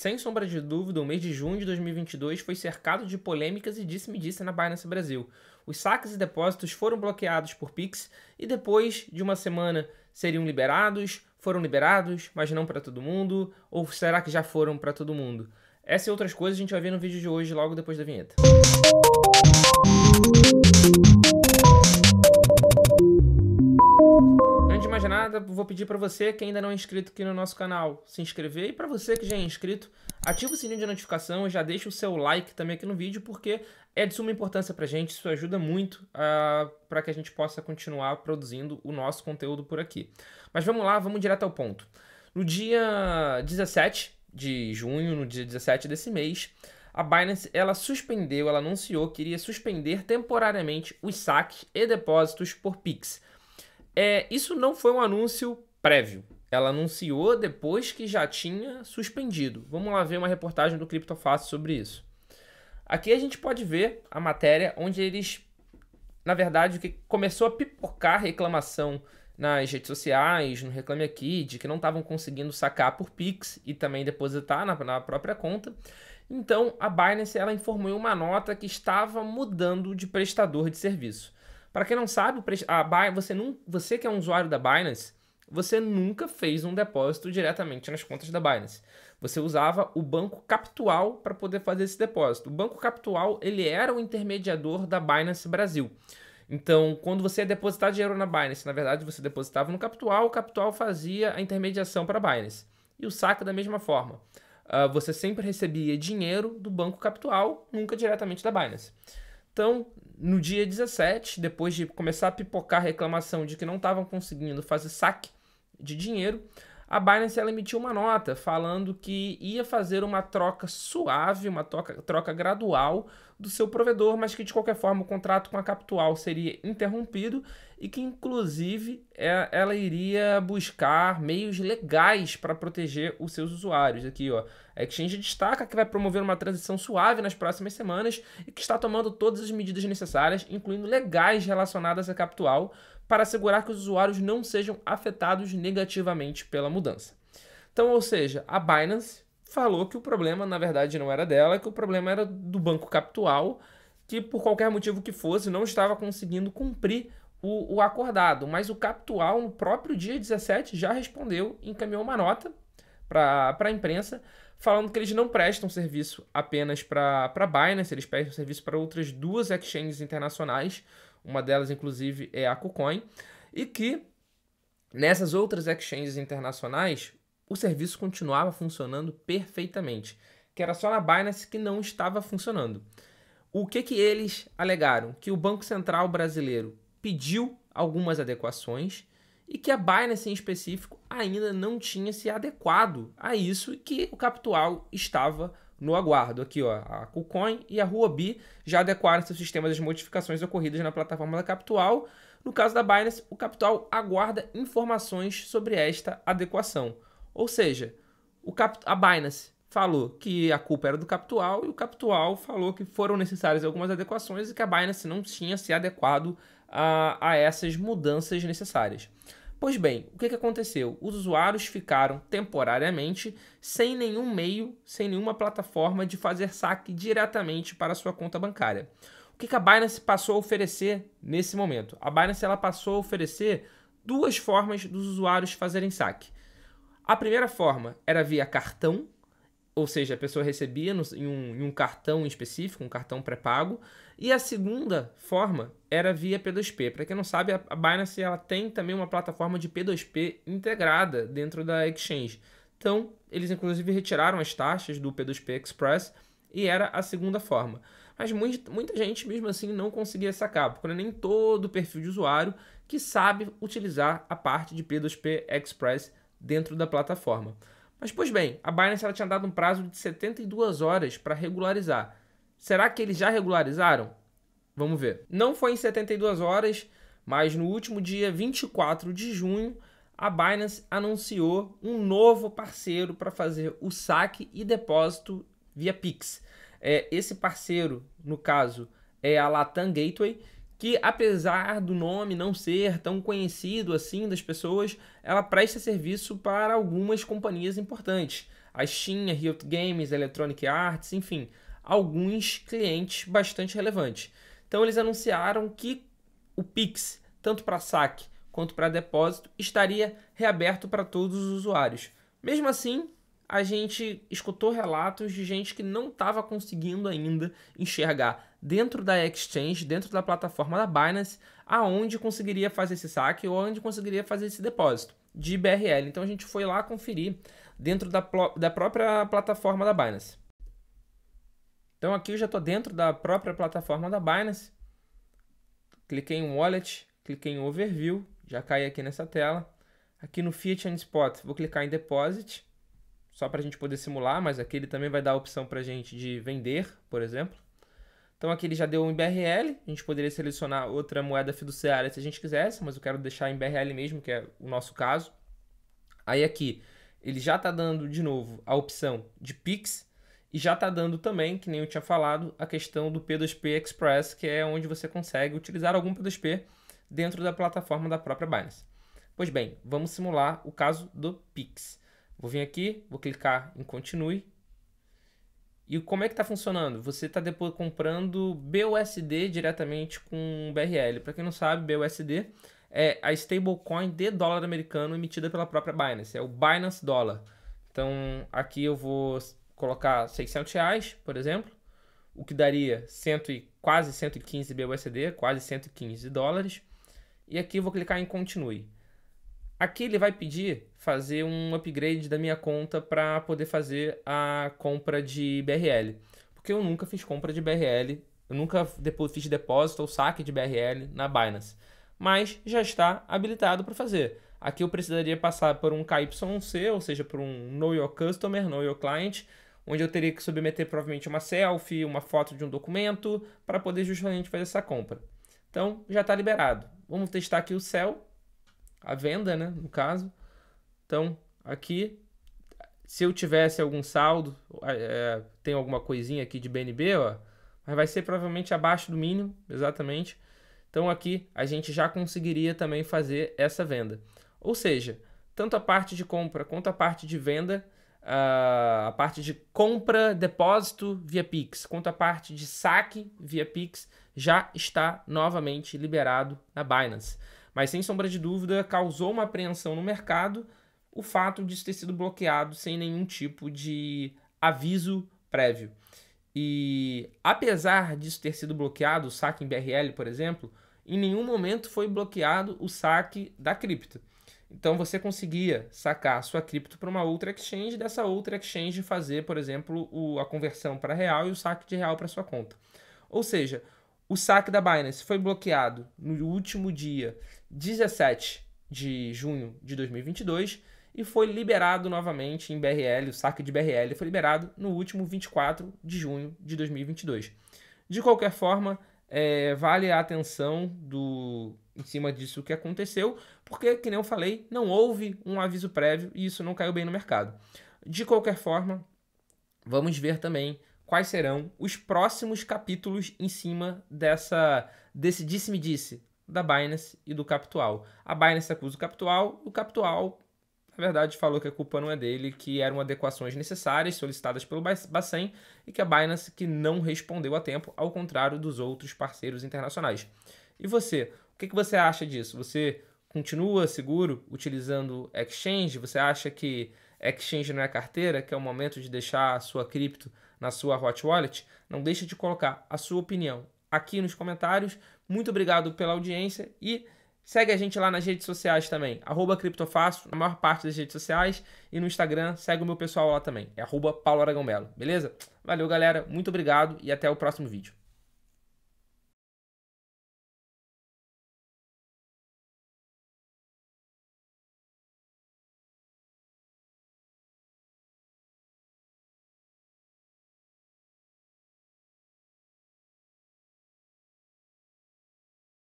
Sem sombra de dúvida, o mês de junho de 2022 foi cercado de polêmicas e disse-me-disse na Binance Brasil. Os saques e depósitos foram bloqueados por Pix e depois de uma semana seriam liberados, foram liberados, mas não para todo mundo, ou será que já foram para todo mundo? Essa e outras coisas a gente vai ver no vídeo de hoje, logo depois da vinheta. Música Uhum. nada, vou pedir para você que ainda não é inscrito aqui no nosso canal se inscrever. E para você que já é inscrito, ativa o sininho de notificação e já deixa o seu like também aqui no vídeo, porque é de suma importância para gente, isso ajuda muito uh, ah, para que a gente possa continuar produzindo o nosso conteúdo por aqui. Mas vamos lá, vamos direto ao ponto. No dia 17 de junho, no dia 17 desse mês, a Binance ela suspendeu, ela anunciou que iria suspender temporariamente os saques e depósitos por Pix. É, isso não foi um anúncio prévio. Ela anunciou depois que já tinha suspendido. Vamos lá ver uma reportagem do Criptofácil sobre isso. Aqui a gente pode ver a matéria onde eles, na verdade, que começou a pipocar reclamação nas redes sociais, no Reclame Aqui, de que não estavam conseguindo sacar por Pix e também depositar na, na própria conta. Então, a Binance ela informou em uma nota que estava mudando de prestador de serviço. Para quem não sabe, a Binance, você, não, você que é um usuário da Binance, você nunca fez um depósito diretamente nas contas da Binance. Você usava o Banco Capital para poder fazer esse depósito. O Banco Capital, ele era o intermediador da Binance Brasil. Então, quando você ia depositar dinheiro na Binance, na verdade você depositava no Capital, o Capital fazia a intermediação para a Binance. E o saque é da mesma forma. Uh, você sempre recebia dinheiro do Banco Capital, nunca diretamente da Binance. Então, no dia 17, depois de começar a pipocar a reclamação de que não estavam conseguindo fazer saque de dinheiro, a Binance ela emitiu uma nota falando que ia fazer uma troca suave, uma troca, troca gradual do seu provedor, mas que de qualquer forma o contrato com a Capital seria interrompido e que inclusive é, ela iria buscar meios legais para proteger os seus usuários. Aqui, ó, a Exchange destaca que vai promover uma transição suave nas próximas semanas e que está tomando todas as medidas necessárias, incluindo legais relacionadas à Capital para assegurar que os usuários não sejam afetados negativamente pela mudança. Então, ou seja, a Binance falou que o problema, na verdade, não era dela, que o problema era do banco capital, que por qualquer motivo que fosse, não estava conseguindo cumprir o, o acordado. Mas o capital, no próprio dia 17, já respondeu, e encaminhou uma nota para a imprensa, falando que eles não prestam serviço apenas para a Binance, eles prestam serviço para outras duas exchanges internacionais, uma delas, inclusive, é a KuCoin. E que nessas outras exchanges internacionais, o serviço continuava funcionando perfeitamente. Que era só na Binance que não estava funcionando. O que, que eles alegaram? Que o Banco Central brasileiro pediu algumas adequações e que a Binance em específico ainda não tinha se adequado a isso e que o capital estava no aguardo. Aqui, ó, a KuCoin e a Huobi já adequaram seus sistemas às modificações ocorridas na plataforma da Capital. No caso da Binance, o capital aguarda informações sobre esta adequação. Ou seja, o cap a Binance falou que a culpa era do Capital e o Capital falou que foram necessárias algumas adequações e que a Binance não tinha se adequado a, a essas mudanças necessárias. Pois bem, o que, aconteceu? Os usuários ficaram temporariamente sem nenhum meio, sem nenhuma plataforma de fazer saque diretamente para sua conta bancária. O que, que a Binance passou a oferecer nesse momento? A Binance ela passou a oferecer duas formas dos usuários fazerem saque. A primeira forma era via cartão, ou seja, a pessoa recebia no, em, um, em um cartão específico, um cartão pré-pago, e a segunda forma era via P2P. Para quem não sabe, a Binance ela tem também uma plataforma de P2P integrada dentro da exchange. Então, eles inclusive retiraram as taxas do P2P Express e era a segunda forma. Mas muita gente mesmo assim não conseguia sacar, porque nem todo perfil de usuário que sabe utilizar a parte de P2P Express dentro da plataforma. Mas, pois bem, a Binance ela tinha dado um prazo de 72 horas para regularizar. Será que eles já regularizaram? Vamos ver. Não foi em 72 horas, mas no último dia 24 de junho, a Binance anunciou um novo parceiro para fazer o saque e depósito via Pix. É, esse parceiro, no caso, é a Latam Gateway, que apesar do nome não ser tão conhecido assim das pessoas, ela presta serviço para algumas companhias importantes. A Steam, a Riot Games, a Electronic Arts, enfim, alguns clientes bastante relevantes. Então eles anunciaram que o Pix, tanto para saque quanto para depósito, estaria reaberto para todos os usuários. Mesmo assim, a gente escutou relatos de gente que não estava conseguindo ainda enxergar dentro da exchange, dentro da plataforma da Binance, aonde conseguiria fazer esse saque ou onde conseguiria fazer esse depósito de BRL. Então a gente foi lá conferir dentro da, da própria plataforma da Binance. Então aqui eu já estou dentro da própria plataforma da Binance. Cliquei em Wallet, cliquei em Overview, já cai aqui nessa tela. Aqui no Fiat and Spot, vou clicar em Deposit só para a gente poder simular, mas aqui ele também vai dar a opção para a gente de vender, por exemplo. Então aqui ele já deu um BRL, a gente poderia selecionar outra moeda fiduciária se a gente quisesse, mas eu quero deixar em BRL mesmo, que é o nosso caso. Aí aqui ele já está dando de novo a opção de Pix e já está dando também, que nem eu tinha falado, a questão do P2P Express, que é onde você consegue utilizar algum P2P dentro da plataforma da própria Binance. Pois bem, vamos simular o caso do Pix. Vou vir aqui, vou clicar em continue. E como é que está funcionando? Você está depois comprando BUSD diretamente com BRL. Para quem não sabe, BUSD é a stablecoin de dólar americano emitida pela própria Binance. É o Binance Dollar. Então aqui eu vou colocar 600 reais, por exemplo, o que daria cento e, quase 115 BUSD, quase 115 dólares. E aqui eu vou clicar em continue. Aqui ele vai pedir fazer um upgrade da minha conta para poder fazer a compra de BRL. Porque eu nunca fiz compra de BRL, eu nunca fiz depósito ou saque de BRL na Binance. Mas já está habilitado para fazer. Aqui eu precisaria passar por um KYC, ou seja, por um Know Your Customer, Know Your Client, onde eu teria que submeter provavelmente uma selfie, uma foto de um documento, para poder justamente fazer essa compra. Então já está liberado. Vamos testar aqui o Cell a venda, né, no caso. Então, aqui, se eu tivesse algum saldo, é, é tem alguma coisinha aqui de BNB, ó, mas vai ser provavelmente abaixo do mínimo, exatamente. Então, aqui a gente já conseguiria também fazer essa venda. Ou seja, tanto a parte de compra quanto a parte de venda, ah, a parte de compra, depósito via Pix, quanto a parte de saque via Pix, já está novamente liberado na Binance. Mas sem sombra de dúvida, causou uma apreensão no mercado o fato de isso ter sido bloqueado sem nenhum tipo de aviso prévio. E apesar disso ter sido bloqueado, o saque em BRL, por exemplo, em nenhum momento foi bloqueado o saque da cripto. Então você conseguia sacar sua cripto para uma outra exchange, dessa outra exchange fazer, por exemplo, o, a conversão para real e o saque de real para sua conta. Ou seja, o saque da Binance foi bloqueado no último dia 17 de junho de 2022 e foi liberado novamente em BRL, o saque de BRL foi liberado no último 24 de junho de 2022. De qualquer forma, é, vale a atenção do em cima disso que aconteceu, porque, que nem eu falei, não houve um aviso prévio e isso não caiu bem no mercado. De qualquer forma, vamos ver também quais serão os próximos capítulos em cima dessa desse disse-me-disse da Binance e do Capital. A Binance acusa o Capital, o Capital, na verdade, falou que a culpa não é dele, que eram adequações necessárias solicitadas pelo Bacen e que a Binance que não respondeu a tempo, ao contrário dos outros parceiros internacionais. E você, o que você acha disso? Você continua seguro utilizando exchange? Você acha que Exchange não é carteira, que é o momento de deixar a sua cripto na sua hot wallet, não deixe de colocar a sua opinião aqui nos comentários. Muito obrigado pela audiência e segue a gente lá nas redes sociais também, arroba criptofácil, na maior parte das redes sociais, e no Instagram, segue o meu pessoal lá também, é arroba Paulo Aragão Belo, beleza? Valeu, galera, muito obrigado e até o próximo vídeo.